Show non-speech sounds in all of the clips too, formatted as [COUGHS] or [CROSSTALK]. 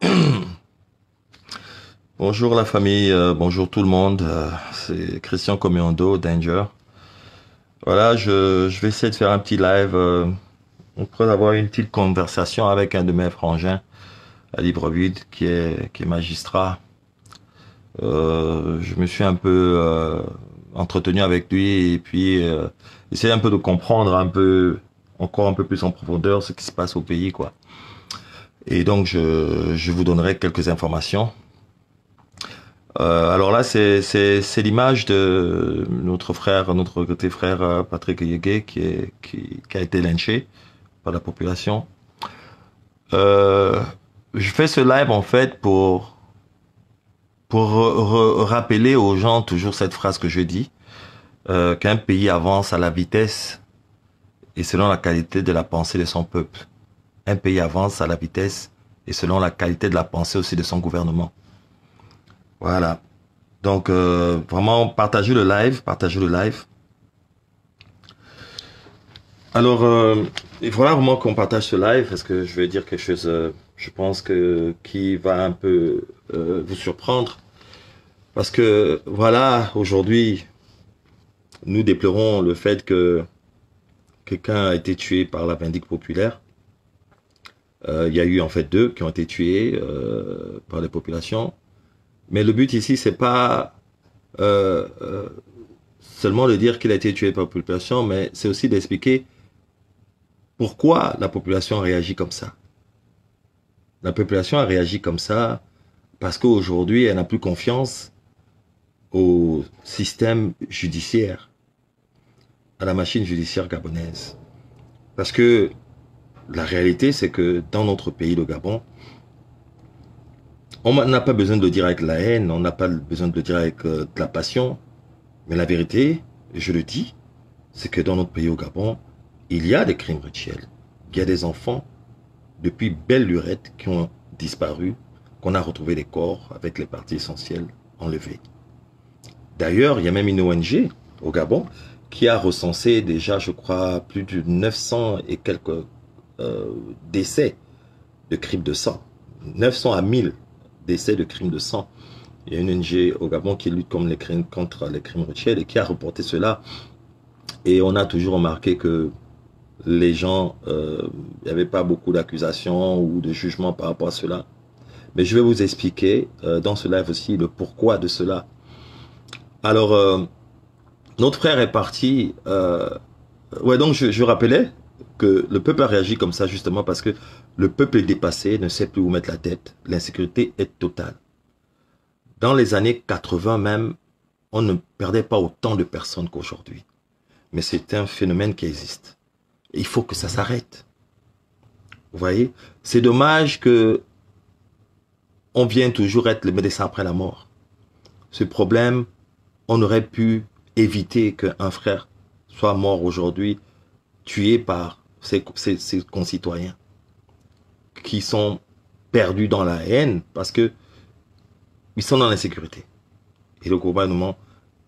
[COUGHS] bonjour la famille, euh, bonjour tout le monde. Euh, c'est Christian Comiendo Danger. Voilà, je, vais essayer de faire un petit live on euh, pourrait avoir une petite conversation avec un de mes frangins à Libreville qui est, qui est magistrat. je me suis un peu entretenu avec lui et puis essayer un peu de comprendre un peu encore un peu plus en profondeur ce qui se passe au pays quoi. Et donc, je, je vous donnerai quelques informations. Euh, alors là, c'est l'image de notre frère, notre côté frère euh, Patrick Yege, qui, qui, a été lynché par la population. Euh, je fais ce live en fait pour pour rappeler aux gens toujours cette phrase que je dis qu'un pays avance à la vitesse et selon la qualité de la pensée de son peuple. Un pays avance à la vitesse et selon la qualité de la pensée aussi de son gouvernement. Voilà. Donc, euh, vraiment, partagez le live, partagez le live. Alors, euh, il faudra vraiment qu'on partage ce live parce que je vais dire quelque chose, euh, je pense que qui va un peu vous surprendre. Parce que, voilà, aujourd'hui, nous déplorons le fait que quelqu'un a été tué par la vindique populaire. Euh, il y a eu en fait deux qui ont été tués euh, par les populations. Mais le but ici, c'est pas euh, seulement de dire qu'il a été tué par la population, mais c'est aussi d'expliquer pourquoi la population a réagi comme ça. La population a réagi comme ça parce qu'aujourd'hui, elle n'a plus confiance au système judiciaire, à la machine judiciaire gabonaise. Parce que la réalité, c'est que dans notre pays, le Gabon, on n'a pas besoin de le dire avec la haine, on n'a pas besoin de le dire avec euh, de la passion. Mais la vérité, je le dis, c'est que dans notre pays, au Gabon, il y a des crimes rituels. Il y a des enfants, depuis belle lurette, qui ont disparu, qu'on a retrouvé des corps avec les parties essentielles enlevées. D'ailleurs, il y a même une ONG au Gabon qui a recensé déjà, je crois, plus de 900 et quelques euh, décès de crimes de sang. 900 à 1000 décès de crimes de sang. Il y a une NG au Gabon qui lutte contre les crimes, contre les crimes et qui a reporté cela. Et on a toujours remarqué que les gens, euh, il n'y avait pas beaucoup d'accusations ou de jugements par rapport à cela. Mais je vais vous expliquer euh, dans ce live aussi le pourquoi de cela. Alors, notre frère est parti. ouais, donc je, je rappelais, que le peuple a réagi comme ça justement parce que le peuple est dépassé, ne sait plus où mettre la tête. L'insécurité est totale. Dans les années 80 même, on ne perdait pas autant de personnes qu'aujourd'hui. Mais c'est un phénomène qui existe. Il faut que ça s'arrête. Vous voyez C'est dommage que on vient toujours être le médecin après la mort. Ce problème, on aurait pu éviter qu'un frère soit mort aujourd'hui tués par ses, concitoyens qui sont perdus dans la haine parce que ils sont dans l'insécurité. Et le gouvernement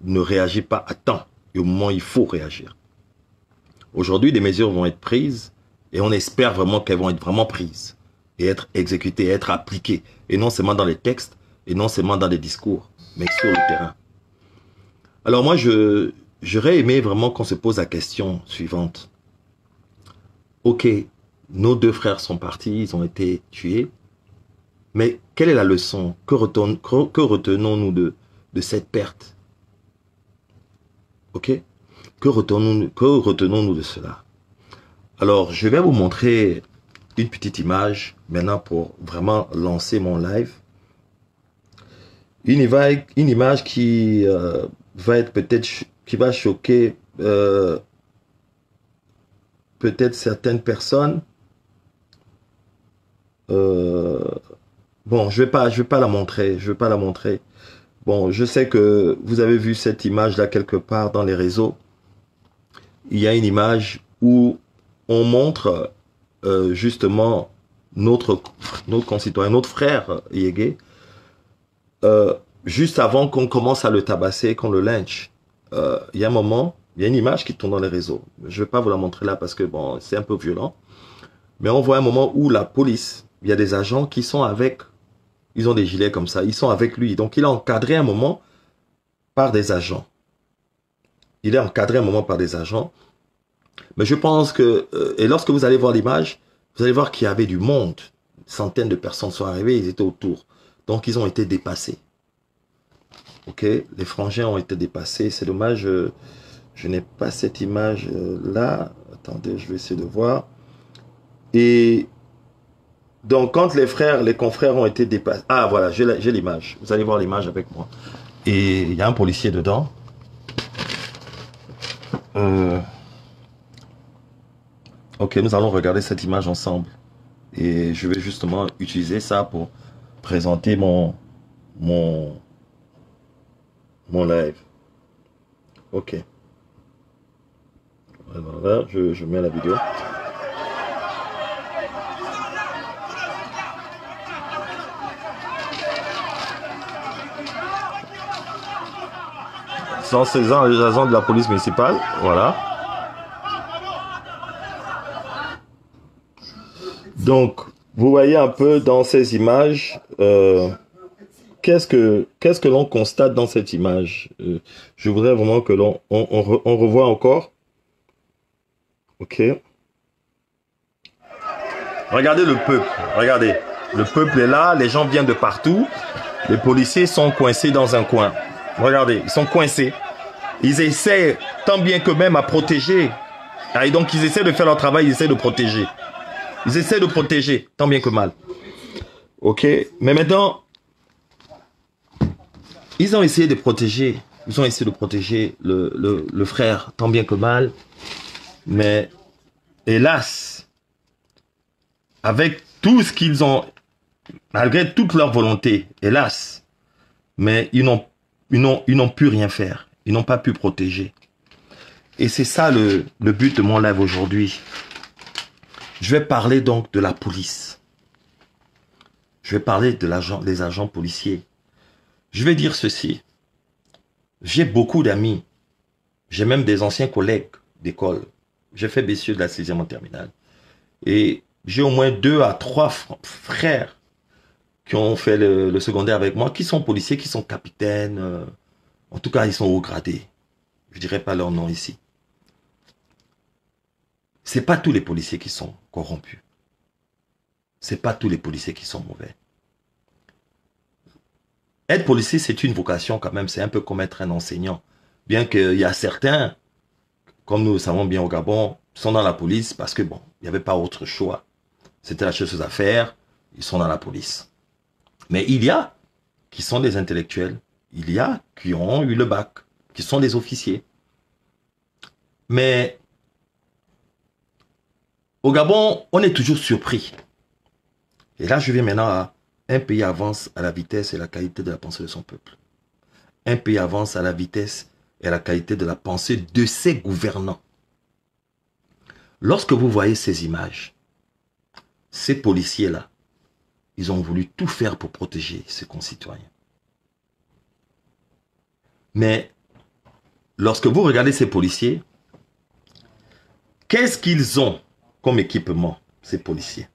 ne réagit pas à temps et au moment où il faut réagir. Aujourd'hui, des mesures vont être prises et on espère vraiment qu'elles vont être vraiment prises et être exécutées, être appliquées. Et non seulement dans les textes et non seulement dans les discours, mais sur le terrain. Alors moi, je, j'aurais aimé vraiment qu'on se pose la question suivante ok, nos deux frères sont partis, ils ont été tués, mais quelle est la leçon Que, retenons-nous de, cette perte Ok Que retenons-nous de cela Alors, je vais vous montrer une petite image maintenant pour vraiment lancer mon live. Une, image, qui euh, va être peut-être qui va choquer euh, peut-être certaines personnes, euh, bon, je vais pas, je vais pas la montrer, je vais pas la montrer. Bon, je sais que vous avez vu cette image là quelque part dans les réseaux. Il y a une image où on montre euh, justement notre notre concitoyen, notre frère Yégué, euh, juste avant qu'on commence à le tabasser, qu'on le lynche. Il y a un moment, il y a une image qui tourne dans les réseaux. Je ne vais pas vous la montrer là parce que bon, c'est un peu violent. Mais on voit un moment où la police, il y a des agents qui sont avec, ils ont des gilets comme ça, ils sont avec lui. Donc il est encadré un moment par des agents. Il est encadré un moment par des agents. Mais je pense que, euh, et lorsque vous allez voir l'image, vous allez voir qu'il y avait du monde. Centaines de personnes sont arrivées, ils étaient autour. Donc ils ont été dépassés. Ok, les frangins ont été dépassés. C'est dommage. Euh, je n'ai pas cette image euh, là. Attendez, je vais essayer de voir. Et donc, quand les frères, les confrères ont été dépassés. Ah, voilà, j'ai l'image. Vous allez voir l'image avec moi. Et il y a un policier dedans. Euh, ok, nous allons regarder cette image ensemble. Et je vais justement utiliser ça pour présenter mon, mon, mon live. Ok je, mets la vidéo. Sans ces ans, les agents de la police municipale, voilà. Donc, vous voyez un peu dans ces images, euh, qu'est-ce que, quest que l'on constate dans cette image euh, Je voudrais vraiment que l'on on, revoie encore Ok. Regardez le peuple. Regardez. Le peuple est là. Les gens viennent de partout. Les policiers sont coincés dans un coin. Regardez, ils sont coincés. Ils essaient tant bien que même à protéger. Ah, et donc ils essaient de faire leur travail, ils essaient de protéger. Ils essaient de protéger, tant bien que mal. Ok Mais maintenant, ils ont essayé de protéger. Ils ont essayé de protéger le, le frère, tant bien que mal. Mais hélas, avec tout ce qu'ils ont, malgré toute leur volonté, hélas, mais ils n'ont pu rien faire. Ils n'ont pas pu protéger. Et c'est ça le, but de mon live aujourd'hui. Je vais parler donc de la police. Je vais parler de l'agent, des agents policiers. Je vais dire ceci. J'ai beaucoup d'amis. J'ai même des anciens collègues d'école j'ai fait bessieux de la 16 en terminale. Et j'ai au moins deux à trois frères qui ont fait le, secondaire avec moi, qui sont policiers, qui sont capitaines. Euh, en tout cas, ils sont haut gradés. Je dirais pas leur nom ici. C'est pas tous les policiers qui sont corrompus. C'est pas tous les policiers qui sont mauvais. Être policier, c'est une vocation quand même. C'est un peu comme être un enseignant. Bien qu'il y a certains comme nous le savons bien au Gabon, sont dans la police parce que bon, il n'y avait pas autre choix. C'était la chose à faire, ils sont dans la police. Mais il y a qui sont des intellectuels, il y a qui ont eu le bac, qui sont des officiers. Mais au Gabon, on est toujours surpris. Et là, je viens maintenant à un pays avance à la vitesse et la qualité de la pensée de son peuple. Un pays avance à la vitesse et la qualité de la pensée de ses gouvernants. Lorsque vous voyez ces images, ces policiers-là, ils ont voulu tout faire pour protéger ses concitoyens. Mais lorsque vous regardez ces policiers, qu'est-ce qu'ils ont comme équipement, ces policiers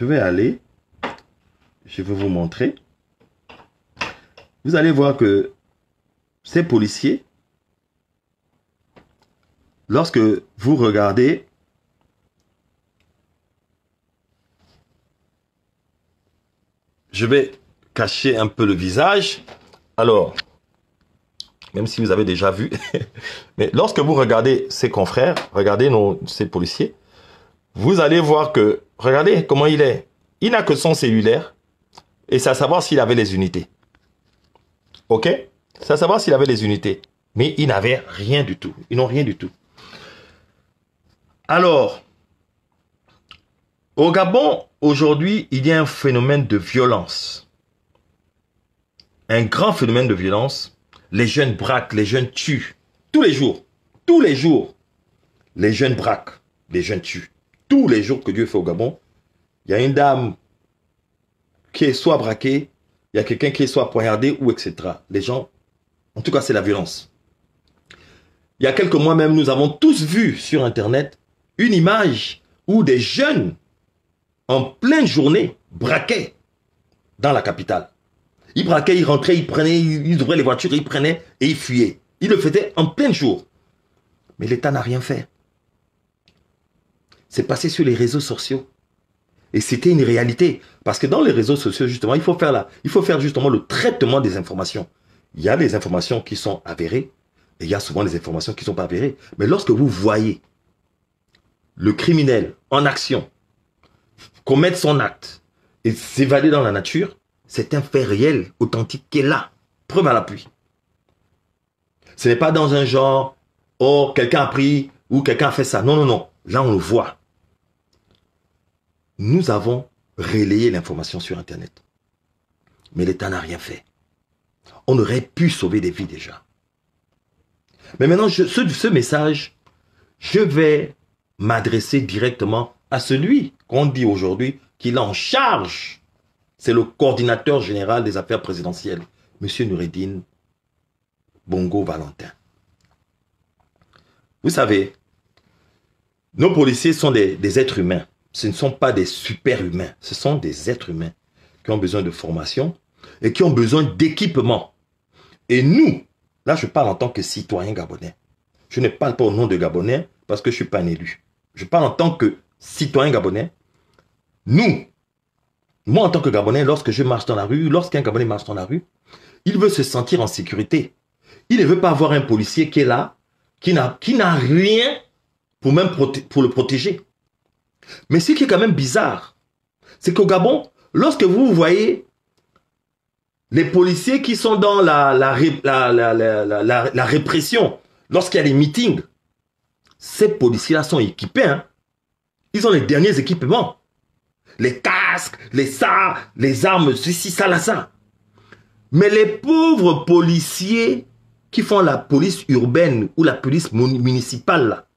Je vais aller, je vais vous montrer. Vous allez voir que ces policiers, lorsque vous regardez je vais cacher un peu le visage. Alors, même si vous avez déjà vu, [LAUGHS] mais lorsque vous regardez ces confrères, regardez nos, ces policiers, vous allez voir que, regardez comment il est. Il n'a que son cellulaire et c'est à savoir s'il avait les unités. OK c'est savoir s'il avait des unités. Mais ils n'avaient rien du tout. Ils n'ont rien du tout. Alors, au Gabon, aujourd'hui, il y a un phénomène de violence. Un grand phénomène de violence. Les jeunes braquent, les jeunes tuent. Tous les jours. Tous les jours. Les jeunes braquent, les jeunes tuent. Tous les jours que Dieu fait au Gabon, il y a une dame qui est soit braquée, il y a quelqu'un qui est soit poignardé ou etc. Les gens en tout cas, c'est la violence. Il y a quelques mois même, nous avons tous vu sur Internet une image où des jeunes, en pleine journée, braquaient dans la capitale. Ils braquaient, ils rentraient, ils prenaient, ils ouvraient les voitures, ils prenaient et ils fuyaient. Ils le faisaient en plein jour. Mais l'État n'a rien fait. C'est passé sur les réseaux sociaux. Et c'était une réalité. Parce que dans les réseaux sociaux, justement, il faut faire Il faut faire justement le traitement des informations il y a des informations qui sont avérées et il y a souvent des informations qui ne sont pas avérées. Mais lorsque vous voyez le criminel en action commettre son acte et s'évader dans la nature, c'est un fait réel, authentique qui est là, preuve à l'appui. Ce n'est pas dans un genre, oh, quelqu'un a pris ou quelqu'un a fait ça. Non, non, non. Là, on le voit. Nous avons relayé l'information sur Internet. Mais l'État n'a rien fait on aurait pu sauver des vies déjà. Mais maintenant, ce, message, je vais m'adresser directement à celui qu'on dit aujourd'hui qu'il en charge. C'est le coordinateur général des affaires présidentielles, M. Noureddin Bongo Valentin. Vous savez, nos policiers sont des, des êtres humains. Ce ne sont pas des super-humains. Ce sont des êtres humains qui ont besoin de formation et qui ont besoin d'équipement. Et nous, là je parle en tant que citoyen gabonais. Je ne parle pas au nom de Gabonais parce que je ne suis pas un élu. Je parle en tant que citoyen gabonais. Nous, moi en tant que Gabonais, lorsque je marche dans la rue, lorsqu'un Gabonais marche dans la rue, il veut se sentir en sécurité. Il ne veut pas avoir un policier qui est là, qui n'a, rien pour, même pour le protéger. Mais ce qui est quand même bizarre, c'est qu'au Gabon, lorsque vous voyez les policiers qui sont dans la, la, la, la répression, lorsqu'il y a des meetings, ces policiers-là sont équipés. Hein. Ils ont les derniers équipements. Les casques, les ça, les armes, ceci, ça, là, ça. Mais les pauvres policiers qui font la police urbaine ou la police municipale, là,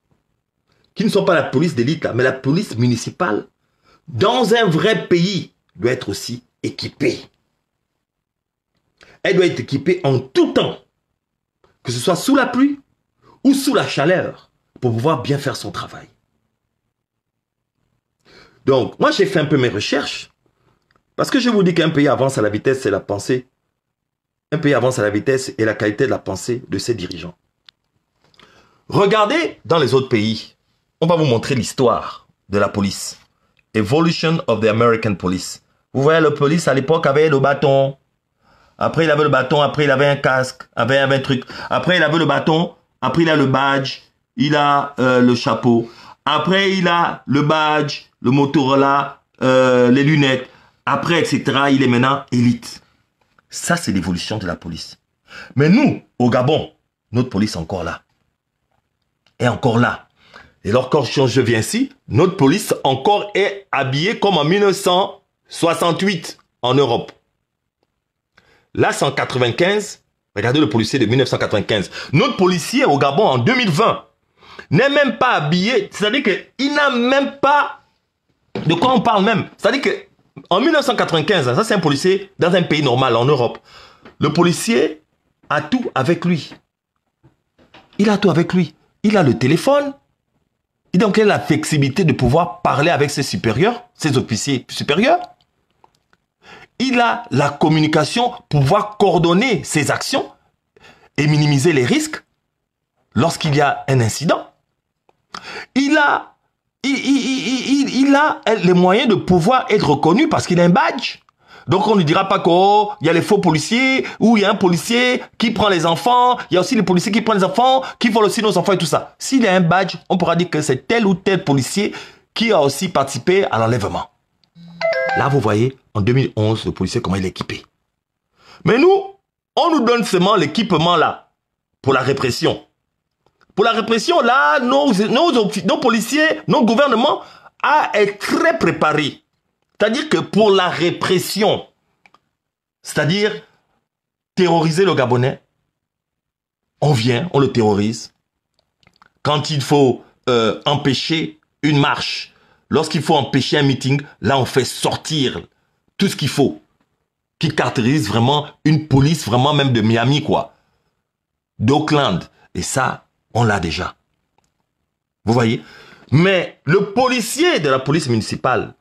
qui ne sont pas la police d'élite, mais la police municipale, dans un vrai pays, doit être aussi équipés elle doit être équipée en tout temps, que ce soit sous la pluie ou sous la chaleur, pour pouvoir bien faire son travail. Donc, moi, j'ai fait un peu mes recherches, parce que je vous dis qu'un pays avance à la vitesse, c'est la pensée. Un pays avance à la vitesse et la qualité de la pensée de ses dirigeants. Regardez dans les autres pays. On va vous montrer l'histoire de la police. Evolution of the American Police. Vous voyez, la police à l'époque avait le bâton, après, il avait le bâton. Après, il avait un casque. Après, il avait un truc. Après, il avait le bâton. Après, il a le badge. Il a euh, le chapeau. Après, il a le badge, le Motorola, euh, les lunettes. Après, etc. Il est maintenant élite. Ça, c'est l'évolution de la police. Mais nous, au Gabon, notre police est encore là. Est encore là. Et change, je viens ici, notre police encore est habillée comme en 1968 en Europe. Là, c'est Regardez le policier de 1995. Notre policier au Gabon en 2020 n'est même pas habillé. C'est-à-dire qu'il n'a même pas... De quoi on parle même C'est-à-dire qu'en 1995, ça c'est un policier dans un pays normal, en Europe. Le policier a tout avec lui. Il a tout avec lui. Il a le téléphone. donc il a la flexibilité de pouvoir parler avec ses supérieurs, ses officiers supérieurs il a la communication pour pouvoir coordonner ses actions et minimiser les risques lorsqu'il y a un incident. Il a, il, il, a les moyens de pouvoir être reconnu parce qu'il a un badge. Donc on ne dira pas qu'il oh, y a les faux policiers ou il y a un policier qui prend les enfants. Il y a aussi les policiers qui prennent les enfants, qui volent aussi nos enfants et tout ça. S'il a un badge, on pourra dire que c'est tel ou tel policier qui a aussi participé à l'enlèvement. Là, vous voyez, en 2011, le policier, comment il est équipé. Mais nous, on nous donne seulement l'équipement là, pour la répression. Pour la répression, là, nos, nos, policiers, nos gouvernements, a, est très préparé. C'est-à-dire que pour la répression, c'est-à-dire terroriser le Gabonais, on vient, on le terrorise. Quand il faut euh, empêcher une marche, Lorsqu'il faut empêcher un meeting, là, on fait sortir tout ce qu'il faut. Qui caractérise vraiment une police, vraiment même de Miami, quoi. D'Auckland. Et ça, on l'a déjà. Vous voyez Mais le policier de la police municipale,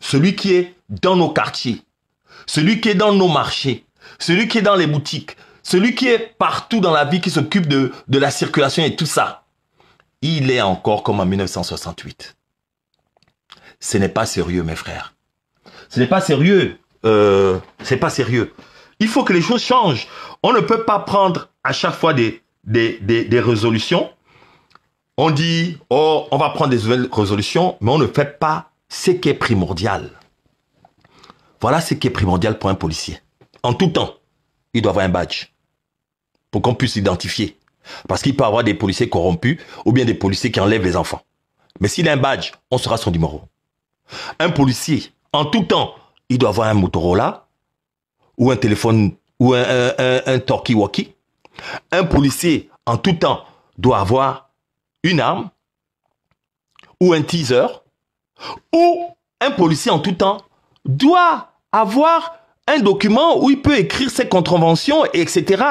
celui qui est dans nos quartiers, celui qui est dans nos marchés, celui qui est dans les boutiques, celui qui est partout dans la vie, qui s'occupe de, de la circulation et tout ça, il est encore comme en 1968. Ce n'est pas sérieux, mes frères. Ce n'est pas sérieux. Ce euh, c'est pas sérieux. Il faut que les choses changent. On ne peut pas prendre à chaque fois des, des, des résolutions. On dit, oh, on va prendre des nouvelles résolutions, mais on ne fait pas ce qui est primordial. Voilà ce qui est primordial pour un policier. En tout temps, il doit avoir un badge pour qu'on puisse l'identifier. Parce qu'il peut avoir des policiers corrompus ou bien des policiers qui enlèvent les enfants. Mais s'il a un badge, on sera son numéro. Un policier, en tout temps, il doit avoir un Motorola ou un téléphone ou un, un, un, un walkie Un policier, en tout temps, doit avoir une arme ou un teaser ou un policier en tout temps doit avoir un document où il peut écrire ses contraventions, etc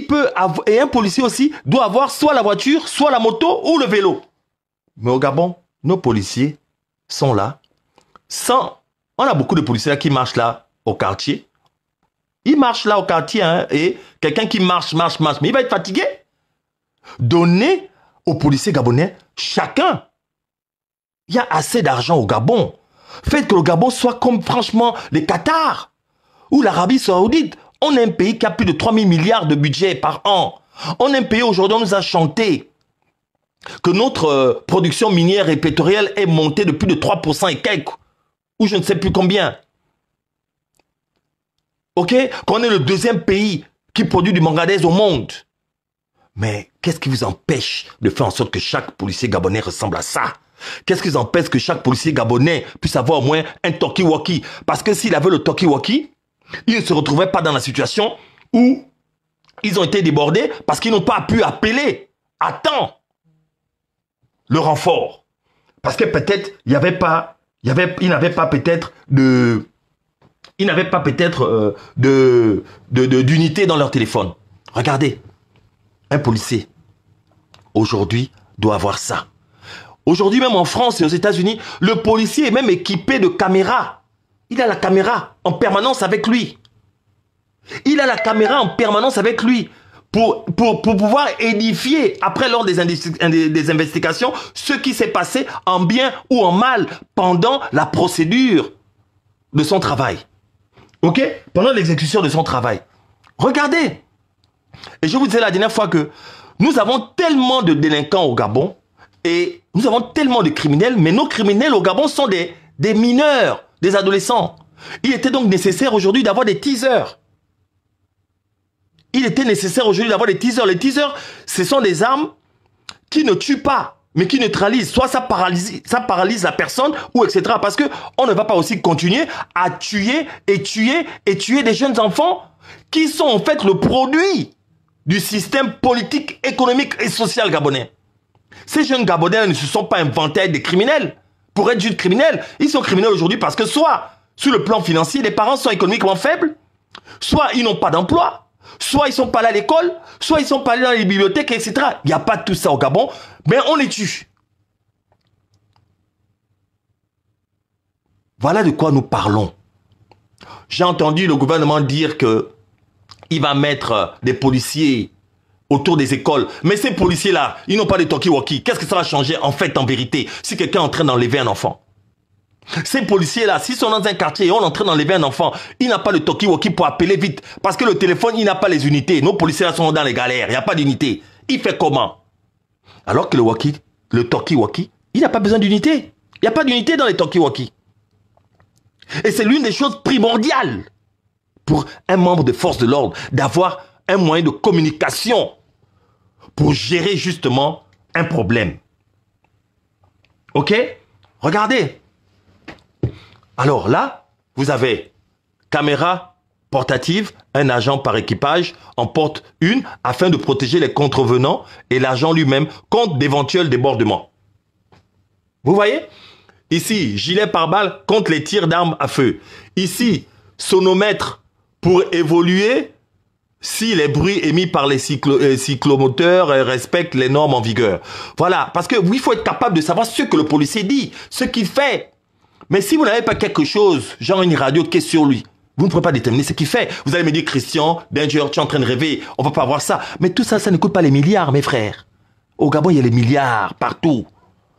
peut avoir, et un policier aussi doit avoir soit la voiture, soit la moto ou le vélo. Mais au Gabon, nos policiers sont là. Sans, on a beaucoup de policiers qui marchent là au quartier. Ils marchent là au quartier hein, et quelqu'un qui marche, marche, marche, mais il va être fatigué. Donnez aux policiers gabonais chacun. Il y a assez d'argent au Gabon. Faites que le Gabon soit comme franchement les Qatar ou l'Arabie saoudite. On est un pays qui a plus de 3 000 milliards de budget par an. On est un pays aujourd'hui, on nous a chanté que notre euh, production minière et pétrolière est montée de plus de 3% et quelques, ou je ne sais plus combien. Ok Qu'on est le deuxième pays qui produit du manganèse au monde. Mais qu'est-ce qui vous empêche de faire en sorte que chaque policier gabonais ressemble à ça Qu'est-ce qui vous empêche que chaque policier gabonais puisse avoir au moins un talkie-walkie Parce que s'il avait le talkie-walkie, ils ne se retrouvaient pas dans la situation où ils ont été débordés parce qu'ils n'ont pas pu appeler à temps le renfort. Parce que peut-être, il n'y avait pas, il y avait, n'avait pas peut-être de, ils n'avaient pas peut-être euh, de, d'unité dans leur téléphone. Regardez, un policier, aujourd'hui, doit avoir ça. Aujourd'hui, même en France et aux États-Unis, le policier est même équipé de caméras il a la caméra en permanence avec lui. Il a la caméra en permanence avec lui pour, pour, pouvoir édifier, après lors des, des investigations, ce qui s'est passé en bien ou en mal pendant la procédure de son travail. OK Pendant l'exécution de son travail. Regardez. Et je vous disais la dernière fois que nous avons tellement de délinquants au Gabon et nous avons tellement de criminels, mais nos criminels au Gabon sont des, des mineurs des adolescents. Il était donc nécessaire aujourd'hui d'avoir des teasers. Il était nécessaire aujourd'hui d'avoir des teasers. Les teasers, ce sont des armes qui ne tuent pas, mais qui neutralisent. Soit ça paralyse, ça paralyse la personne, ou etc. Parce que on ne va pas aussi continuer à tuer et tuer et tuer des jeunes enfants qui sont en fait le produit du système politique, économique et social gabonais. Ces jeunes gabonais ne se sont pas inventés des criminels pour être juste criminel. Ils sont criminels aujourd'hui parce que soit, sur le plan financier, les parents sont économiquement faibles, soit ils n'ont pas d'emploi, soit ils ne sont pas allés à l'école, soit ils sont pas allés dans les bibliothèques, etc. Il n'y a pas tout ça au Gabon, mais on les tue. Voilà de quoi nous parlons. J'ai entendu le gouvernement dire que il va mettre euh, des policiers autour des écoles. Mais ces policiers-là, ils n'ont pas de talkie Qu'est-ce que ça va changer en fait, en vérité, si quelqu'un est en train d'enlever un enfant ces policiers-là, s'ils sont dans un quartier et on est en train d'enlever un enfant, il n'a pas le Tokiwaki... pour appeler vite. Parce que le téléphone, il n'a pas les unités. Nos policiers-là sont dans les galères. Il n'y a pas d'unité. Il fait comment Alors que le walkie, le Tokiwaki... il n'a pas besoin d'unité. Il n'y a pas d'unité dans les Tokiwaki... Et c'est l'une des choses primordiales pour un membre des forces de l'ordre d'avoir un moyen de communication pour gérer justement un problème. OK Regardez. Alors là, vous avez caméra portative, un agent par équipage en porte une afin de protéger les contrevenants et l'agent lui-même contre d'éventuels débordements. Vous voyez Ici, gilet pare-balles contre les tirs d'armes à feu. Ici, sonomètre pour évoluer si les bruits émis par les euh, cyclomoteurs euh, respectent les normes en vigueur. Voilà, parce que oui, il faut être capable de savoir ce que le policier dit, ce qu'il fait. Mais si vous n'avez pas quelque chose, genre une radio qui est sur lui, vous ne pouvez pas déterminer ce qu'il fait. Vous allez me dire, Christian, Danger, tu es en train de rêver, on va pas voir ça. Mais tout ça, ça ne coûte pas les milliards, mes frères. Au Gabon, il y a les milliards partout.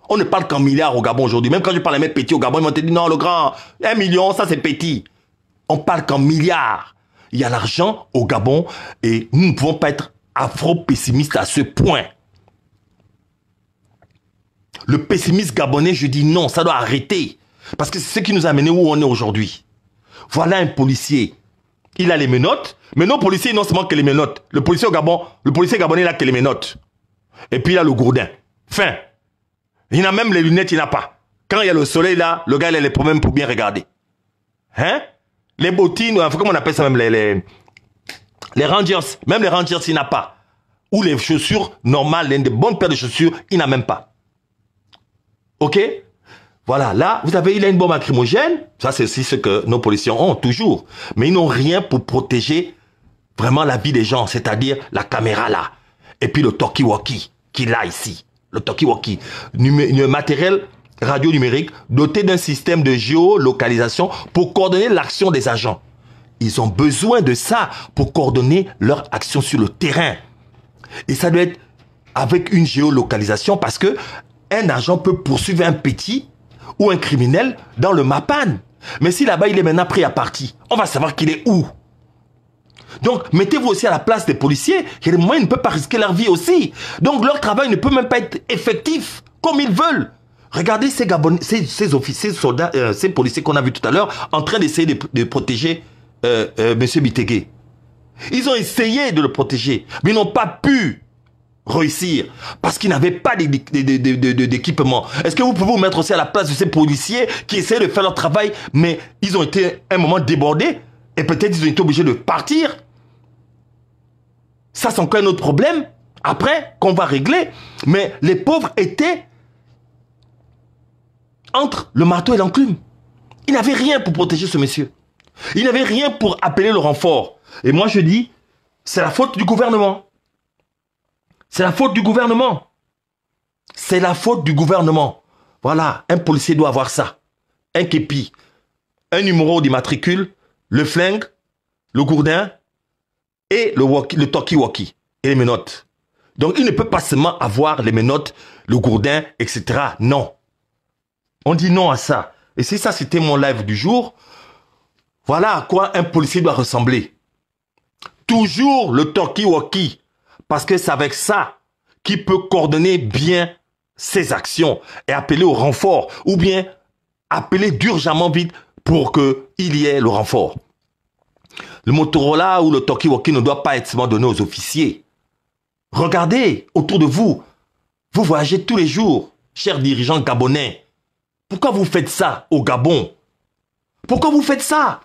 On ne parle qu'en milliards au Gabon aujourd'hui. Même quand je parle à mes petits au Gabon, ils m'ont dit, non, le grand, un million, ça c'est petit. On parle qu'en milliards. Il y a l'argent au Gabon et nous ne pouvons pas être afro-pessimistes à ce point. Le pessimiste gabonais, je dis non, ça doit arrêter. Parce que c'est ce qui nous a amené où on est aujourd'hui. Voilà un policier. Il a les menottes. Mais nos policiers, non seulement que les menottes. Le policier au Gabon, le policier gabonais, il a que les menottes. Et puis il a le gourdin. Fin. Il n'a même les lunettes, il n'a pas. Quand il y a le soleil là, le gars, il a les problèmes pour bien regarder. Hein les bottines, comment on appelle ça même les, les, les Rangers, même les Rangers, il n'a pas. Ou les chaussures normales, une des bonnes paires de chaussures, il n'a même pas. OK Voilà, là, vous avez, il a une bombe acrymogène. Ça, c'est aussi ce que nos policiers ont, toujours. Mais ils n'ont rien pour protéger vraiment la vie des gens, c'est-à-dire la caméra là. Et puis le talkie-walkie qu'il a ici. Le talkie-walkie. Une matériel radio numérique doté d'un système de géolocalisation pour coordonner l'action des agents. Ils ont besoin de ça pour coordonner leur action sur le terrain. Et ça doit être avec une géolocalisation parce que un agent peut poursuivre un petit ou un criminel dans le MAPAN. Mais si là-bas il est maintenant pris à partie, on va savoir qu'il est où. Donc, mettez-vous aussi à la place des policiers. qui ils ne peuvent pas risquer leur vie aussi. Donc, leur travail ne peut même pas être effectif comme ils veulent. Regardez ces, Gabonais, ces, officiers, soldats, euh, ces policiers qu'on a vus tout à l'heure en train d'essayer de, protéger euh, euh, M. Bitegué. Ils ont essayé de le protéger, mais ils n'ont pas pu réussir parce qu'ils n'avaient pas d'équipement. Est-ce que vous pouvez vous mettre aussi à la place de ces policiers qui essaient de faire leur travail, mais ils ont été un moment débordés et peut-être ils ont été obligés de partir Ça, c'est encore un autre problème après qu'on va régler. Mais les pauvres étaient entre le marteau et l'enclume. Il n'avait rien pour protéger ce monsieur. Il n'avait rien pour appeler le renfort. Et moi, je dis, c'est la faute du gouvernement. C'est la faute du gouvernement. C'est la faute du gouvernement. Voilà, un policier doit avoir ça. Un képi, un numéro d'immatricule, le flingue, le gourdin et le, walkie, le walkie et les menottes. Donc, il ne peut pas seulement avoir les menottes, le gourdin, etc. Non. On dit non à ça. Et si ça, c'était mon live du jour, voilà à quoi un policier doit ressembler. Toujours le talkie-walkie. Parce que c'est avec ça qu'il peut coordonner bien ses actions et appeler au renfort. Ou bien appeler d'urgemment vite pour qu'il y ait le renfort. Le Motorola ou le talkie-walkie ne doit pas être seulement donné aux officiers. Regardez autour de vous. Vous voyagez tous les jours, chers dirigeants gabonais. Pourquoi vous faites ça au Gabon Pourquoi vous faites ça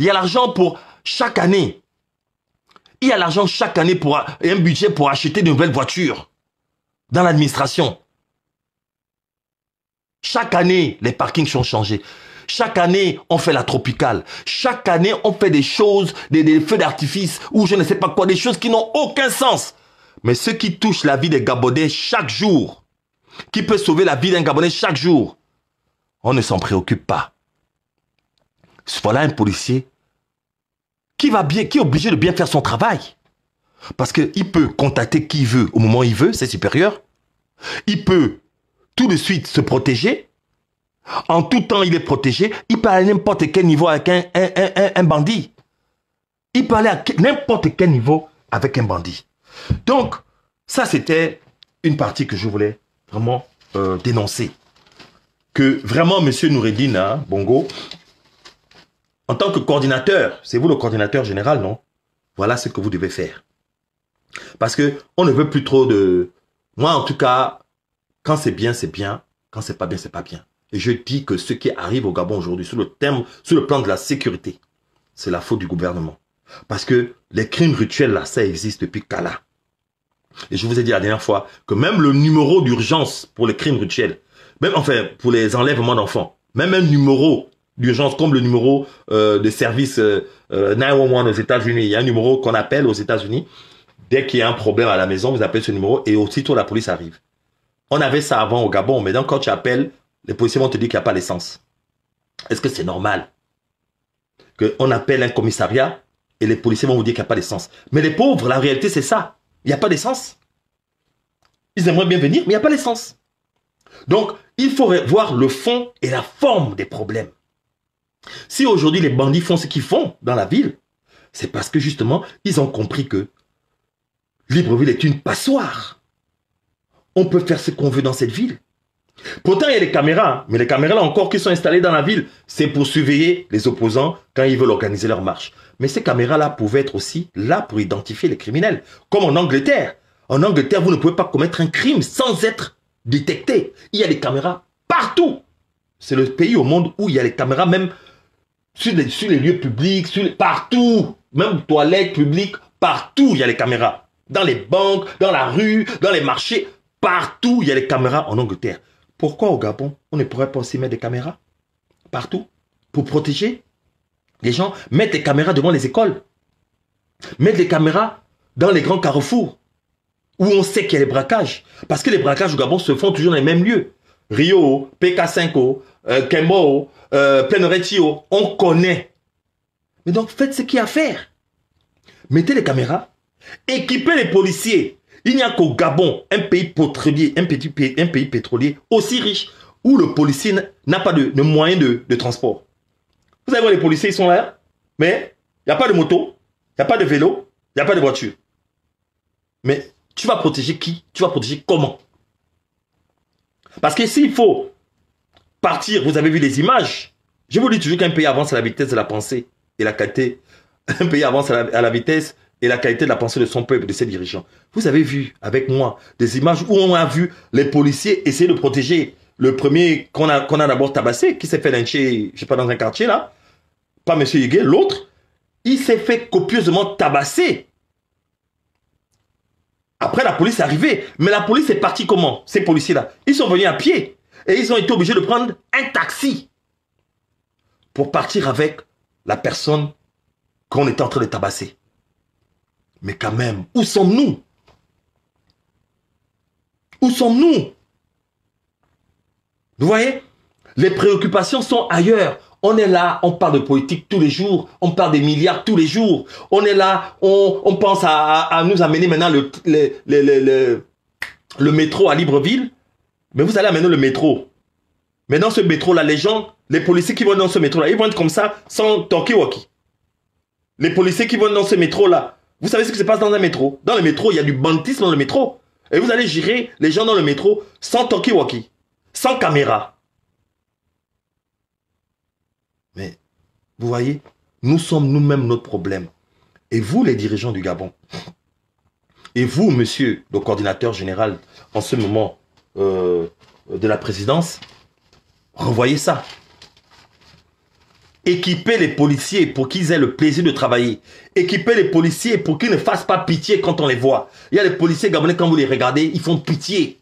Il y a l'argent pour chaque année. Il y a l'argent chaque année pour un budget pour acheter de nouvelles voitures dans l'administration. Chaque année, les parkings sont changés. Chaque année, on fait la tropicale. Chaque année, on fait des choses, des, des feux d'artifice ou je ne sais pas quoi, des choses qui n'ont aucun sens. Mais ce qui touche la vie des Gabonais chaque jour, qui peut sauver la vie d'un Gabonais chaque jour, on ne s'en préoccupe pas. Voilà un policier qui va bien, qui est obligé de bien faire son travail. Parce qu'il peut contacter qui veut au moment où il veut, ses supérieurs. Il peut tout de suite se protéger. En tout temps, il est protégé. Il peut aller à n'importe quel niveau avec un, un, un, un, bandit. Il peut aller à n'importe quel niveau avec un bandit. Donc, ça, c'était une partie que je voulais vraiment euh, dénoncer que vraiment, Monsieur Noureddine hein, Bongo, en tant que coordinateur, c'est vous le coordinateur général, non Voilà ce que vous devez faire. Parce que on ne veut plus trop de... Moi, en tout cas, quand c'est bien, c'est bien. Quand c'est pas bien, c'est pas bien. Et je dis que ce qui arrive au Gabon aujourd'hui, sur le sur le plan de la sécurité, c'est la faute du gouvernement. Parce que les crimes rituels, là, ça existe depuis Kala. Et je vous ai dit la dernière fois que même le numéro d'urgence pour les crimes rituels, même enfin pour les enlèvements d'enfants, même un numéro d'urgence comme le numéro euh, de service 911 euh, euh, aux États-Unis, il y a un numéro qu'on appelle aux États-Unis. Dès qu'il y a un problème à la maison, vous appelez ce numéro et aussitôt la police arrive. On avait ça avant au Gabon, mais donc quand tu appelles, les policiers vont te dire qu'il n'y a pas d'essence. Est-ce que c'est normal qu'on appelle un commissariat et les policiers vont vous dire qu'il n'y a pas d'essence Mais les pauvres, la réalité, c'est ça. Il n'y a pas d'essence. Ils aimeraient bien venir, mais il n'y a pas d'essence. Donc, il faut voir le fond et la forme des problèmes. Si aujourd'hui les bandits font ce qu'ils font dans la ville, c'est parce que justement, ils ont compris que Libreville est une passoire. On peut faire ce qu'on veut dans cette ville. Pourtant, il y a des caméras, hein. mais les caméras là encore qui sont installées dans la ville, c'est pour surveiller les opposants quand ils veulent organiser leur marche. Mais ces caméras-là pouvaient être aussi là pour identifier les criminels, comme en Angleterre. En Angleterre, vous ne pouvez pas commettre un crime sans être détecté. Il y a des caméras partout. C'est le pays au monde où il y a des caméras même sur les, sur les lieux publics, sur partout. Même toilettes publiques, partout il y a les caméras. Dans les banques, dans la rue, dans les marchés, partout il y a les caméras en Angleterre. Pourquoi au Gabon, on ne pourrait pas aussi mettre des caméras partout pour protéger les gens Mettre des caméras devant les écoles. Mettre des caméras dans les grands carrefours où on sait qu'il y a des braquages. Parce que les braquages au Gabon se font toujours dans les mêmes lieux. Rio, PK5, euh, Kembo, euh, on connaît. Mais donc faites ce qu'il y a à faire. Mettez les caméras, équipez les policiers. Il n'y a qu'au Gabon, un pays pétrolier, un pays, un pays pétrolier aussi riche, où le policier n'a pas de, moyens de, de, transport. Vous allez voir, les policiers, ils sont là, mais il n'y a pas de moto, il n'y a pas de vélo, il n'y a pas de voiture. Mais tu vas protéger qui Tu vas protéger comment Parce que s'il faut partir, vous avez vu les images. Je vous dis toujours qu'un pays avance à la vitesse de la pensée et la qualité. [LAUGHS] Un pays avance à la, vitesse et la qualité de la pensée de son peuple, de ses dirigeants. Vous avez vu avec moi des images où on a vu les policiers essayer de protéger le premier qu'on a, qu'on a d'abord tabassé, qui s'est fait lyncher, je sais pas, dans un quartier là, pas Monsieur Higuet, l'autre, il s'est fait copieusement tabasser après, la police est arrivée. Mais la police est partie comment Ces policiers-là. Ils sont venus à pied. Et ils ont été obligés de prendre un taxi pour partir avec la personne qu'on était en train de tabasser. Mais quand même, où sommes-nous Où sommes-nous Vous voyez Les préoccupations sont ailleurs. On est là, on parle de politique tous les jours, on parle des milliards tous les jours. On est là, on, pense à, nous amener maintenant le, le, le, le, métro à Libreville. Mais vous allez amener le métro. Mais dans ce métro-là, les gens, les policiers qui vont dans ce métro-là, ils vont être comme ça, sans talkie-walkie. Les policiers qui vont dans ce métro-là, vous savez ce qui se passe dans un métro. Dans le métro, il y a du banditisme dans le métro. Et vous allez gérer les gens dans le métro sans talkie-walkie, sans caméra. Vous voyez, nous sommes nous-mêmes notre problème. Et vous, les dirigeants du Gabon, et vous, monsieur le coordinateur général, en ce moment euh, de la présidence, revoyez ça. Équipez les policiers pour qu'ils aient le plaisir de travailler. Équipez les policiers pour qu'ils ne fassent pas pitié quand on les voit. Il y a les policiers gabonais, quand vous les regardez, ils font pitié.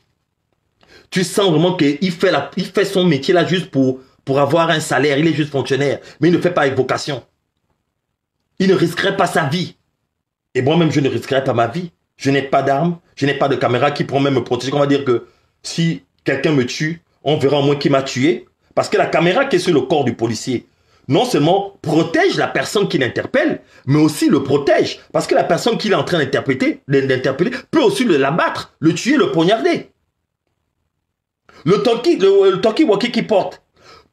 Tu sens vraiment qu'il fait, il fait son métier là juste pour pour avoir un salaire. Il est juste fonctionnaire, mais il ne fait pas évocation. Il ne risquerait pas sa vie. Et moi-même, je ne risquerais pas ma vie. Je n'ai pas d'armes, je n'ai pas de caméra qui pourrait même me protéger. On va dire que si quelqu'un me tue, on verra au moins qui m'a tué. Parce que la caméra qui est sur le corps du policier, non seulement protège la personne qui l'interpelle, mais aussi le protège. Parce que la personne qu'il est en train d'interpeller peut aussi l'abattre, le tuer, le poignarder. Le talkie-walkie le, le qui porte,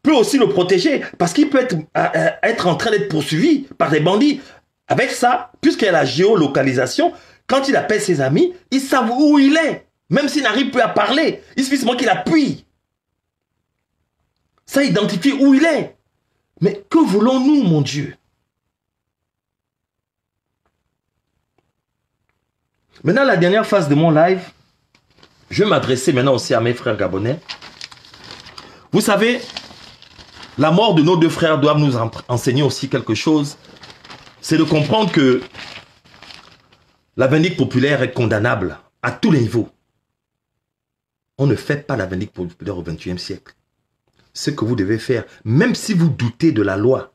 peut aussi le protéger parce qu'il peut être, euh, euh, être en train d'être poursuivi par des bandits. Avec ça, puisqu'il y a la géolocalisation, quand il appelle ses amis, ils savent où il est. Même s'il n'arrive plus à parler, il suffit seulement qu'il appuie. Ça identifie où il est. Mais que voulons-nous, mon Dieu Maintenant, la dernière phase de mon live, je vais m'adresser maintenant aussi à mes frères gabonais. Vous savez, la mort de nos deux frères doit nous enseigner aussi quelque chose. C'est de comprendre que la vindicte populaire est condamnable à tous les niveaux. On ne fait pas la vindicte populaire au XXIe siècle. Ce que vous devez faire, même si vous doutez de la loi,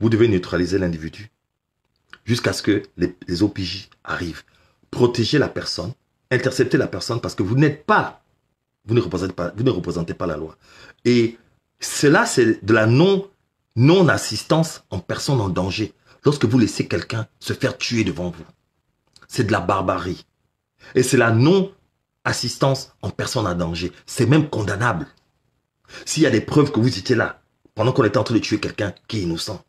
vous devez neutraliser l'individu jusqu'à ce que les, OPJ arrivent. Protéger la personne, intercepter la personne parce que vous n'êtes pas, vous ne représentez pas, vous ne représentez pas la loi. Et cela, c'est de la non, assistance en personne en danger. Lorsque vous laissez quelqu'un se faire tuer devant vous, c'est de la barbarie. Et c'est la non-assistance en personne en danger. C'est même condamnable. S'il y a des preuves que vous étiez là, pendant qu'on était en train de tuer quelqu'un qui est innocent.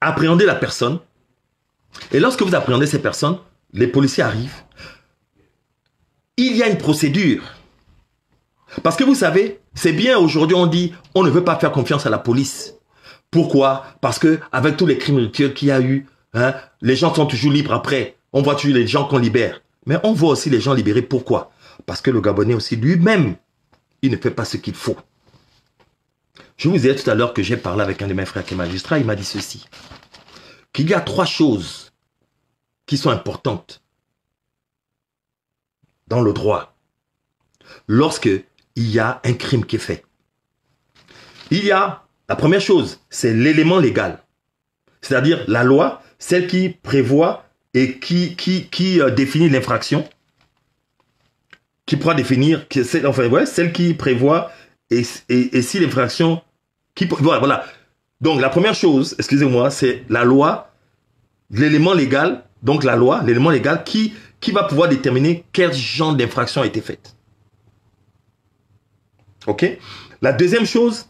Appréhendez la personne. Et lorsque vous appréhendez ces personnes, les policiers arrivent. Il y a une procédure. Parce que vous savez, c'est bien aujourd'hui on dit on ne veut pas faire confiance à la police. Pourquoi Parce que avec tous les crimes qu'il y a eu, hein, les gens sont toujours libres après. On voit toujours les gens qu'on libère. Mais on voit aussi les gens libérés. Pourquoi Parce que le Gabonais aussi lui-même, il ne fait pas ce qu'il faut. Je vous dit tout à l'heure que j'ai parlé avec un de mes frères qui est magistrat. Il m'a dit ceci. Qu'il y a trois choses qui sont importantes dans le droit. Lorsque il y a un crime qui est fait. Il y a, la première chose, c'est l'élément légal. C'est-à-dire la loi, celle qui prévoit et qui, qui, qui euh, définit l'infraction, qui pourra définir, celle, enfin, celle qui prévoit et, si l'infraction, qui, voilà. Donc la première chose, excusez-moi, c'est la loi, l'élément légal, donc la loi, l'élément légal qui, qui va pouvoir déterminer quel genre d'infraction a été faite. OK La deuxième chose,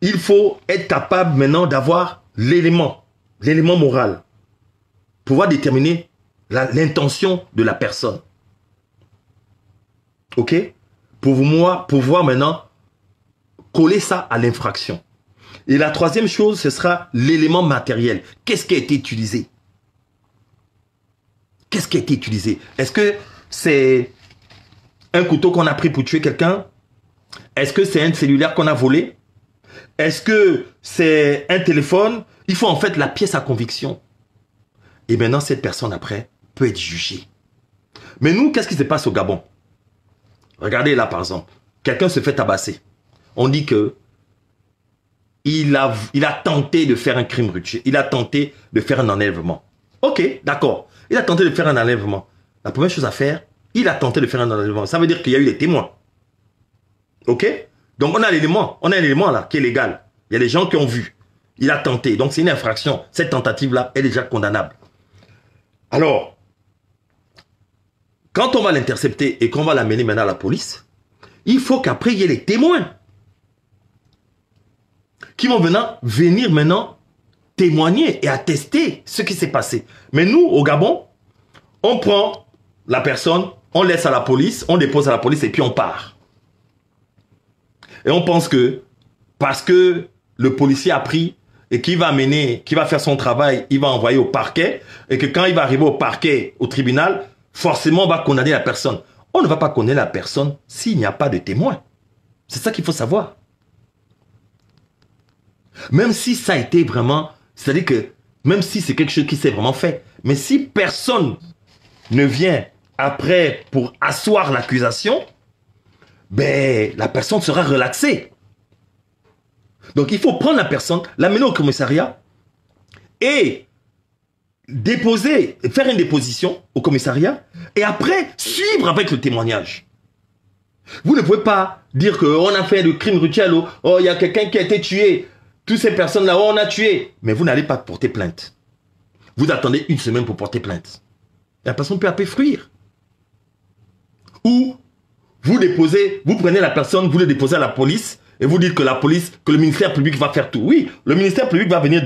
il faut être capable maintenant d'avoir l'élément, l'élément moral, pouvoir déterminer l'intention de la personne. OK Pour moi, pouvoir maintenant coller ça à l'infraction. Et la troisième chose, ce sera l'élément matériel. Qu'est-ce qui a été utilisé Qu'est-ce qui a été utilisé Est-ce que c'est un couteau qu'on a pris pour tuer quelqu'un Est-ce que c'est un cellulaire qu'on a volé Est-ce que c'est un téléphone Il faut en fait la pièce à conviction. Et maintenant, cette personne après peut être jugée. Mais nous, qu'est-ce qui se passe au Gabon Regardez là, par exemple. Quelqu'un se fait tabasser. On dit que il a, tenté de faire un crime routier. Il a tenté de faire un enlèvement. Ok, d'accord. Il a tenté de faire un enlèvement. La première chose à faire, il a tenté de faire un enlèvement. Ça veut dire qu'il y a eu des témoins. OK Donc on a l'élément, on a un élément là qui est légal. Il y a des gens qui ont vu. Il a tenté. Donc c'est une infraction. Cette tentative-là est déjà condamnable. Alors, quand on va l'intercepter et qu'on va l'amener maintenant à la police, il faut qu'après il y ait les témoins qui vont maintenant venir maintenant témoigner et attester ce qui s'est passé. Mais nous, au Gabon, on prend la personne, on laisse à la police, on dépose à la police et puis on part. Et on pense que parce que le policier a pris et qu'il va mener, qui va faire son travail, il va envoyer au parquet et que quand il va arriver au parquet, au tribunal, forcément on va condamner la personne. On ne va pas condamner la personne s'il n'y a pas de témoin. C'est ça qu'il faut savoir. Même si ça a été vraiment, c'est-à-dire que même si c'est quelque chose qui s'est vraiment fait, mais si personne ne vient après pour asseoir l'accusation, ben, la personne sera relaxée. Donc il faut prendre la personne, l'amener au commissariat et déposer, faire une déposition au commissariat et après suivre avec le témoignage. Vous ne pouvez pas dire qu'on a fait le crime rituel, oh, il y a quelqu'un qui a été tué, toutes ces personnes-là, oh, on a tué, mais vous n'allez pas porter plainte. Vous attendez une semaine pour porter plainte. La personne peut appeler fruire où vous déposez, vous prenez la personne, vous le déposez à la police et vous dites que la police, que le ministère public va faire tout. Oui, le ministère public va venir,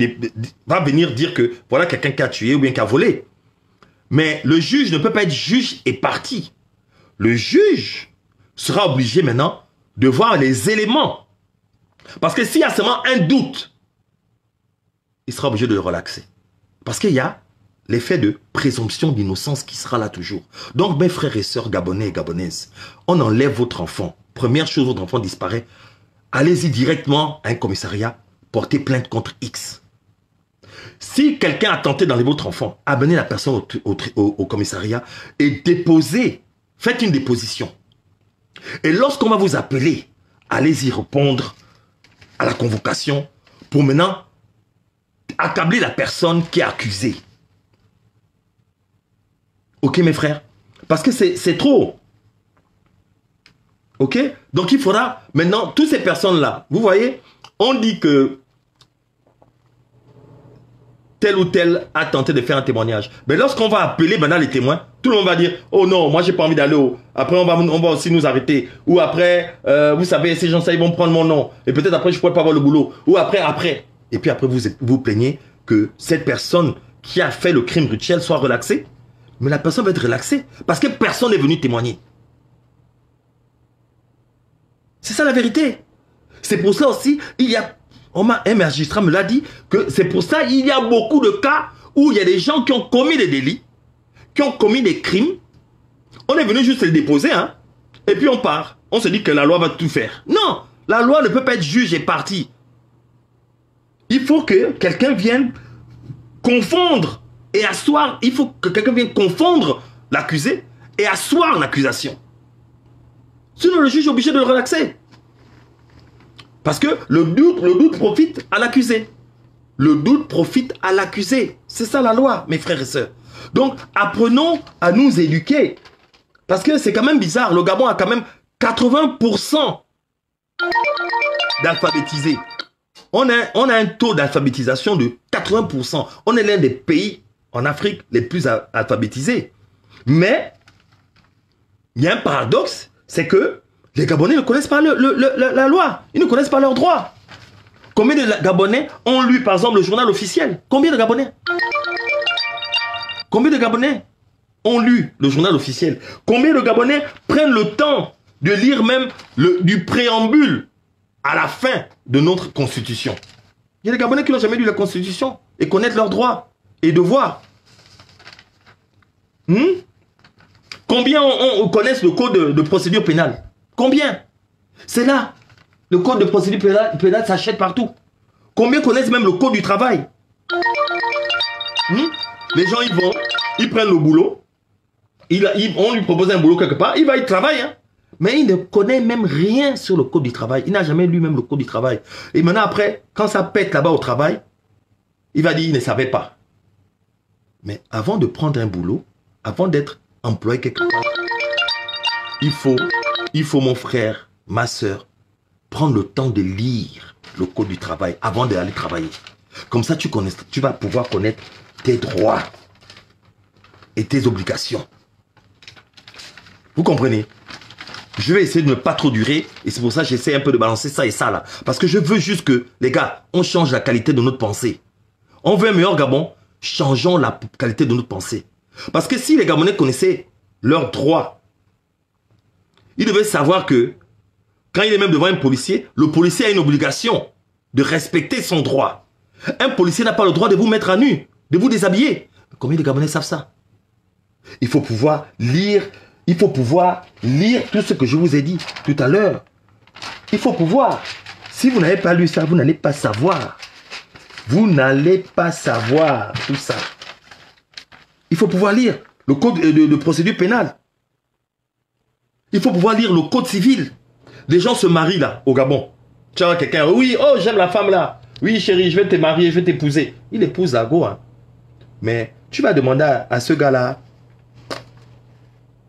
va venir dire que voilà quelqu'un qui a tué ou bien qui a volé. Mais le juge ne peut pas être juge et parti. Le juge sera obligé maintenant de voir les éléments. Parce que s'il y a seulement un doute, il sera obligé de le relaxer. Parce qu'il y a l'effet de présomption d'innocence qui sera là toujours. Donc, mes frères et sœurs gabonais et gabonaises, on enlève votre enfant. Première chose, votre enfant disparaît. Allez-y directement à un commissariat, portez plainte contre X. Si quelqu'un a tenté d'enlever votre enfant, amenez la personne au, commissariat et déposez. Faites une déposition. Et lorsqu'on va vous appeler, allez-y répondre à la convocation pour maintenant accabler la personne qui est accusée. Ok, mes frères Parce que c'est trop. Ok Donc il faudra maintenant, toutes ces personnes-là, vous voyez, on dit que tel ou tel a tenté de faire un témoignage. Mais lorsqu'on va appeler maintenant les témoins, tout le monde va dire, oh non, moi j'ai pas envie d'aller au... Après, on va, on va aussi nous arrêter. Ou après, euh, vous savez, ces gens-là, ils vont prendre mon nom. Et peut-être après, je pourrais pas avoir le boulot. Ou après, après. Et puis après, vous vous plaignez que cette personne qui a fait le crime rituel soit relaxée. Mais la personne va être relaxée parce que personne n'est venu témoigner. C'est ça la vérité. C'est pour ça aussi, il y a, on m'a, un magistrat me l'a dit, que c'est pour ça il y a beaucoup de cas où il y a des gens qui ont commis des délits, qui ont commis des crimes. On est venu juste les déposer, hein, et puis on part. On se dit que la loi va tout faire. Non, la loi ne peut pas être juge et partie. Il faut que quelqu'un vienne confondre et asseoir, il faut que quelqu'un vienne confondre l'accusé et asseoir l'accusation. Sinon, le juge est obligé de le relaxer. Parce que le doute, le doute profite à l'accusé. Le doute profite à l'accusé. C'est ça la loi, mes frères et sœurs. Donc, apprenons à nous éduquer. Parce que c'est quand même bizarre. Le Gabon a quand même 80% d'alphabétisés. On a, on a un taux d'alphabétisation de 80%. On est l'un des pays en Afrique les plus alphabétisés. Mais il y a un paradoxe, c'est que les Gabonais ne connaissent pas le, la loi, ils ne connaissent pas leurs droits. Combien de Gabonais ont lu, par exemple, le journal officiel Combien de Gabonais Combien de Gabonais ont lu le journal officiel Combien de Gabonais prennent le temps de lire même le, du préambule à la fin de notre constitution Il y a des Gabonais qui n'ont jamais lu la constitution et connaissent leurs droits et devoirs. Hmm? Combien on, connaissent le code de, procédure pénale Combien C'est là. Le code de procédure pénale, s'achète partout. Combien connaissent même le code du travail hmm? Les gens, ils vont, ils prennent le boulot, il, on lui propose un boulot quelque part, il va, il travaille. Hein. Mais il ne connaît même rien sur le code du travail. Il n'a jamais lu même le code du travail. Et maintenant, après, quand ça pète là-bas au travail, il va dire il ne savait pas. Mais avant de prendre un boulot, avant d'être employé quelque part, il faut, il faut mon frère, ma soeur, prendre le temps de lire le code du travail avant d'aller travailler. Comme ça, tu, connais, tu vas pouvoir connaître tes droits et tes obligations. Vous comprenez Je vais essayer de ne pas trop durer et c'est pour ça que j'essaie un peu de balancer ça et ça là. Parce que je veux juste que, les gars, on change la qualité de notre pensée. On veut un meilleur Gabon, changeons la qualité de notre pensée. Parce que si les Gabonais connaissaient leurs droits, ils devaient savoir que quand il est même devant un policier, le policier a une obligation de respecter son droit. Un policier n'a pas le droit de vous mettre à nu, de vous déshabiller. Combien de Gabonais savent ça Il faut pouvoir lire, il faut pouvoir lire tout ce que je vous ai dit tout à l'heure. Il faut pouvoir. Si vous n'avez pas lu ça, vous n'allez pas savoir. Vous n'allez pas savoir tout ça. Il faut pouvoir lire le code euh, de, procédure pénale. Il faut pouvoir lire le code civil. Des gens se marient là, au Gabon. Tiens, quelqu'un, oui, oh, j'aime la femme là. Oui, chérie, je vais te marier, je vais t'épouser. Il épouse à Goa. Hein. Mais tu vas demander à, ce gars-là,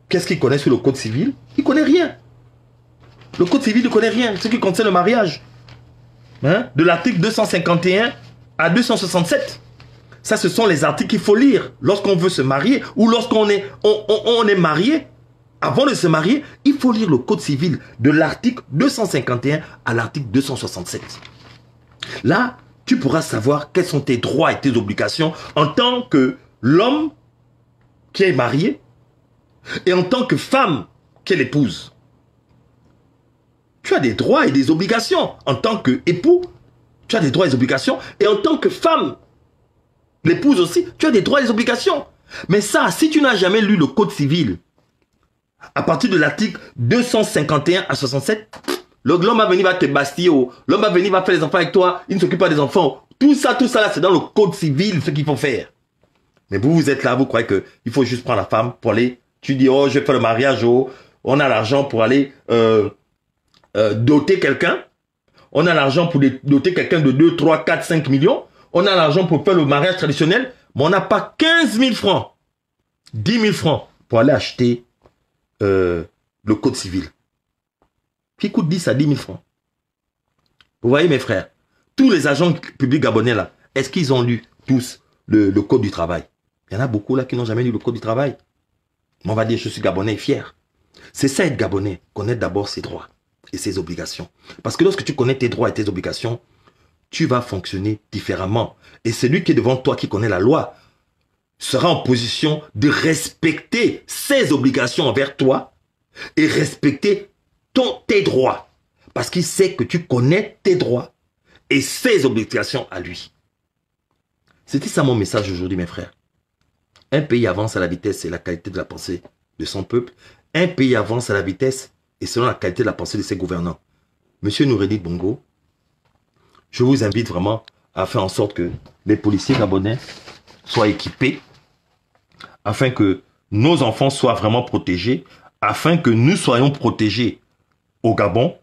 qu'est-ce qu'il connaît sur le code civil Il connaît rien. Le code civil ne connaît rien, ce qui concerne le mariage. Hein, de l'article 251 à 267. Ça, ce sont les articles qu'il faut lire lorsqu'on veut se marier ou lorsqu'on est, on, est marié. Avant de se marier, il faut lire le Code civil de l'article 251 à l'article 267. Là, tu pourras savoir quels sont tes droits et tes obligations en tant que l'homme qui est marié et en tant que femme qui est l'épouse. Tu as des droits et des obligations en tant qu'époux. Tu as des droits et des obligations. Et en tant que femme l'épouse aussi, tu as des droits et des obligations. Mais ça, si tu n'as jamais lu le Code civil, à partir de l'article 251 à 67, l'homme va venir va te bastiller, oh. l'homme va venir va faire des enfants avec toi, il ne s'occupe pas des enfants. Tout ça, tout ça, là, c'est dans le Code civil ce qu'il faut faire. Mais vous, vous êtes là, vous croyez qu'il faut juste prendre la femme pour aller, tu dis, oh, je vais faire le mariage, oh. on a l'argent pour aller euh, euh, doter quelqu'un, on a l'argent pour doter quelqu'un de 2, 3, 4, 5 millions, on a l'argent pour faire le mariage traditionnel, mais on n'a pas 15 000 francs, 10 000 francs pour aller acheter euh, le code civil. Qui coûte 10 à 10 000 francs. Vous voyez mes frères, tous les agents publics gabonais là, est-ce qu'ils ont lu tous le, code du travail Il y en a beaucoup là qui n'ont jamais lu le code du travail. Mais On va dire je suis gabonais fier. C'est ça être gabonais, connaître d'abord ses droits et ses obligations. Parce que lorsque tu connais tes droits et tes obligations, tu vas fonctionner différemment. Et celui qui est devant toi, qui connaît la loi, sera en position de respecter ses obligations envers toi et respecter ton, tes droits. Parce qu'il sait que tu connais tes droits et ses obligations à lui. C'était ça mon message aujourd'hui, mes frères. Un pays avance à la vitesse et la qualité de la pensée de son peuple. Un pays avance à la vitesse et selon la qualité de la pensée de ses gouvernants. Monsieur Nouredit Bongo, je vous invite vraiment à faire en sorte que les policiers gabonais soient équipés afin que nos enfants soient vraiment protégés, afin que nous soyons protégés au Gabon,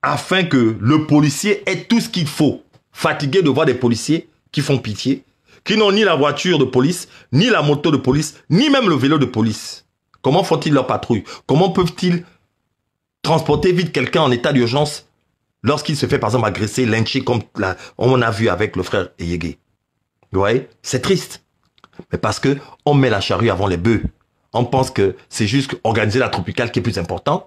afin que le policier ait tout ce qu'il faut. Fatigué de voir des policiers qui font pitié, qui n'ont ni la voiture de police, ni la moto de police, ni même le vélo de police. Comment font-ils leur patrouille Comment peuvent-ils transporter vite quelqu'un en état d'urgence Lorsqu'il se fait, par exemple, agresser, lyncher, comme on a vu avec le frère Eyege. Vous voyez C'est triste. Mais parce que on met la charrue avant les bœufs. On pense que c'est juste organiser la tropicale qui est plus importante.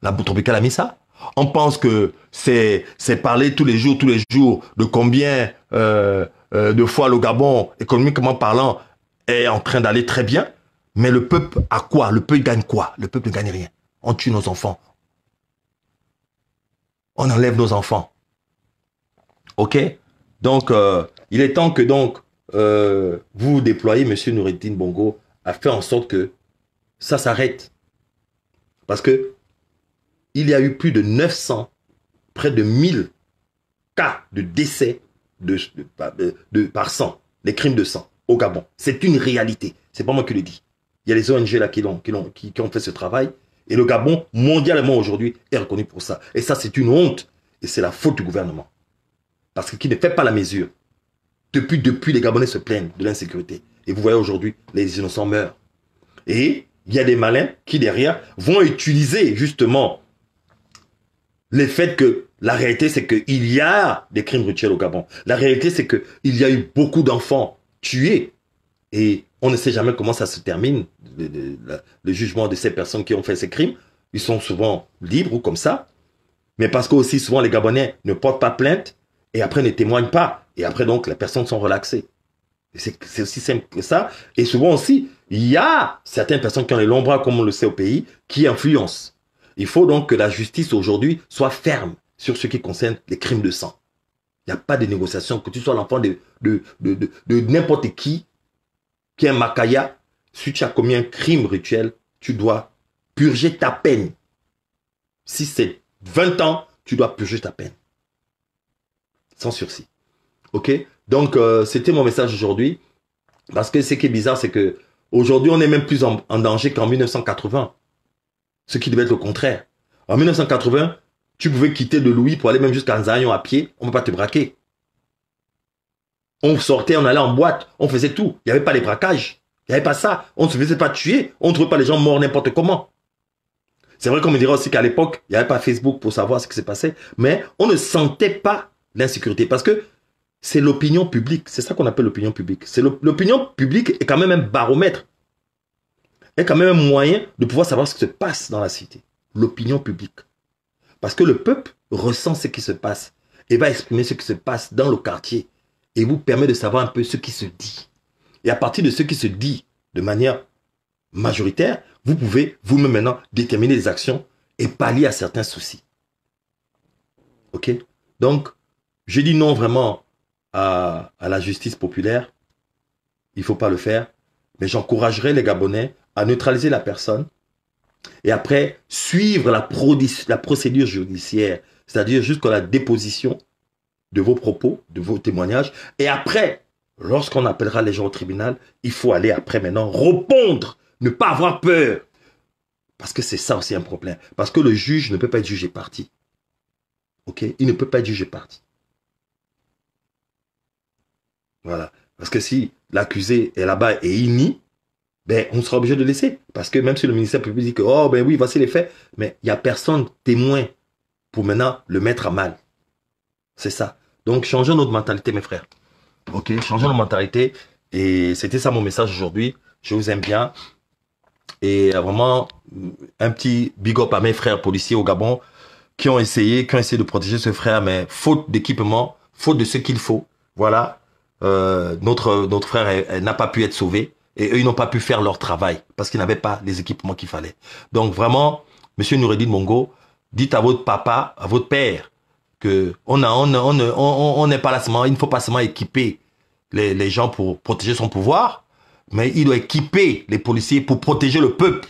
La tropicale a mis ça. On pense que c'est parler tous les jours, tous les jours de combien euh, euh, de fois le Gabon, économiquement parlant, est en train d'aller très bien. Mais le peuple a quoi Le peuple gagne quoi Le peuple ne gagne rien. On tue nos enfants, on enlève nos enfants. OK Donc, euh, il est temps que donc euh, vous déployez, Monsieur Nouretine Bongo, à faire en sorte que ça s'arrête. Parce que il y a eu plus de 900, près de 1000 cas de décès de, de, par sang, les crimes de sang au Gabon. C'est une réalité. C'est pas moi qui le dis. Il y a les ONG là qui, qui, qui ont fait ce travail et le Gabon, mondialement aujourd'hui, est reconnu pour ça. Et ça, c'est une honte. Et c'est la faute du gouvernement. Parce qu'il ne fait pas la mesure. Depuis, depuis, les Gabonais se plaignent de l'insécurité. Et vous voyez aujourd'hui, les innocents meurent. Et il y a des malins qui, derrière, vont utiliser justement le fait que la réalité, c'est qu'il y a des crimes rituels au Gabon. La réalité, c'est qu'il y a eu beaucoup d'enfants tués et on ne sait jamais comment ça se termine, le, le, jugement de ces personnes qui ont fait ces crimes. Ils sont souvent libres ou comme ça. Mais parce que aussi souvent les Gabonais ne portent pas plainte et après ne témoignent pas. Et après donc les personnes sont relaxées. C'est aussi simple que ça. Et souvent aussi, il y a certaines personnes qui ont les longs bras, comme on le sait au pays, qui influencent. Il faut donc que la justice aujourd'hui soit ferme sur ce qui concerne les crimes de sang. Il n'y a pas de négociation, que tu sois l'enfant de, de, de, de n'importe qui, qui est un Makaya, si tu as commis un crime rituel, tu dois purger ta peine. Si c'est 20 ans, tu dois purger ta peine. Sans sursis. OK Donc, euh, c'était mon message aujourd'hui. Parce que ce qui est bizarre, c'est que aujourd'hui, on est même plus en, danger qu'en 1980. Ce qui devait être le contraire. En 1980, tu pouvais quitter le Louis pour aller même jusqu'à Zayon à pied. On ne va pas te braquer. On sortait, on allait en boîte, on faisait tout. Il n'y avait pas les braquages. Il n'y avait pas ça. On ne se faisait pas tuer. On ne trouvait pas les gens morts n'importe comment. C'est vrai qu'on me dira aussi qu'à l'époque, il n'y avait pas Facebook pour savoir ce qui se passait. Mais on ne sentait pas l'insécurité. Parce que c'est l'opinion publique. C'est ça qu'on appelle l'opinion publique. C'est l'opinion publique est quand même un baromètre. Est quand même un moyen de pouvoir savoir ce qui se passe dans la cité. L'opinion publique. Parce que le peuple ressent ce qui se passe et va exprimer ce qui se passe dans le quartier, et vous permet de savoir un peu ce qui se dit. Et à partir de ce qui se dit de manière majoritaire, vous pouvez vous-même maintenant déterminer les actions et pallier à certains soucis. OK Donc, je dis non vraiment à, la justice populaire. Il ne faut pas le faire. Mais j'encouragerai les Gabonais à neutraliser la personne et après suivre la procédure judiciaire, c'est-à-dire jusqu'à la déposition de vos propos, de vos témoignages. Et après, lorsqu'on appellera les gens au tribunal, il faut aller après maintenant répondre, ne pas avoir peur. Parce que c'est ça aussi un problème. Parce que le juge ne peut pas être jugé parti. OK Il ne peut pas être jugé parti. Voilà. Parce que si l'accusé est là-bas et il nie, ben, on sera obligé de laisser. Parce que même si le ministère public dit que, oh, ben oui, voici les faits, mais il n'y a personne témoin pour maintenant le mettre à mal. C'est ça. Donc, changeons notre mentalité, mes frères. Ok, changeons notre mentalité. Et c'était ça mon message aujourd'hui. Je vous aime bien. Et euh, vraiment, un petit big up à mes frères policiers au Gabon qui ont essayé, qui ont essayé de protéger ce frère, mais faute d'équipement, faute de ce qu'il faut. Voilà, euh, notre notre frère n'a pas pu être sauvé et eux ils n'ont pas pu faire leur travail parce qu'ils n'avaient pas les équipements qu'il fallait. Donc vraiment, Monsieur Noureddin Mongo, dites à votre papa, à votre père, on a, on, n'est pas là il ne faut pas seulement équiper les, les gens pour protéger son pouvoir, mais il doit équiper les policiers pour protéger le peuple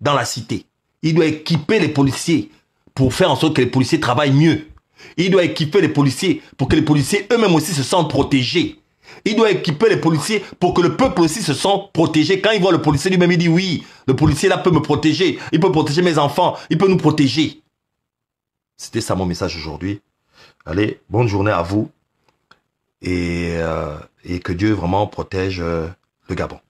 dans la cité. Il doit équiper les policiers pour faire en sorte que les policiers travaillent mieux. Il doit équiper les policiers pour que les policiers eux-mêmes aussi se sentent protégés. Il doit équiper les policiers pour que le peuple aussi se sente protégé. Quand il voit le policier lui-même, il dit oui, le policier là peut me protéger, il peut protéger mes enfants, il peut nous protéger. C'était ça mon message aujourd'hui. Allez, bonne journée à vous et, euh, et que Dieu vraiment protège euh, le Gabon.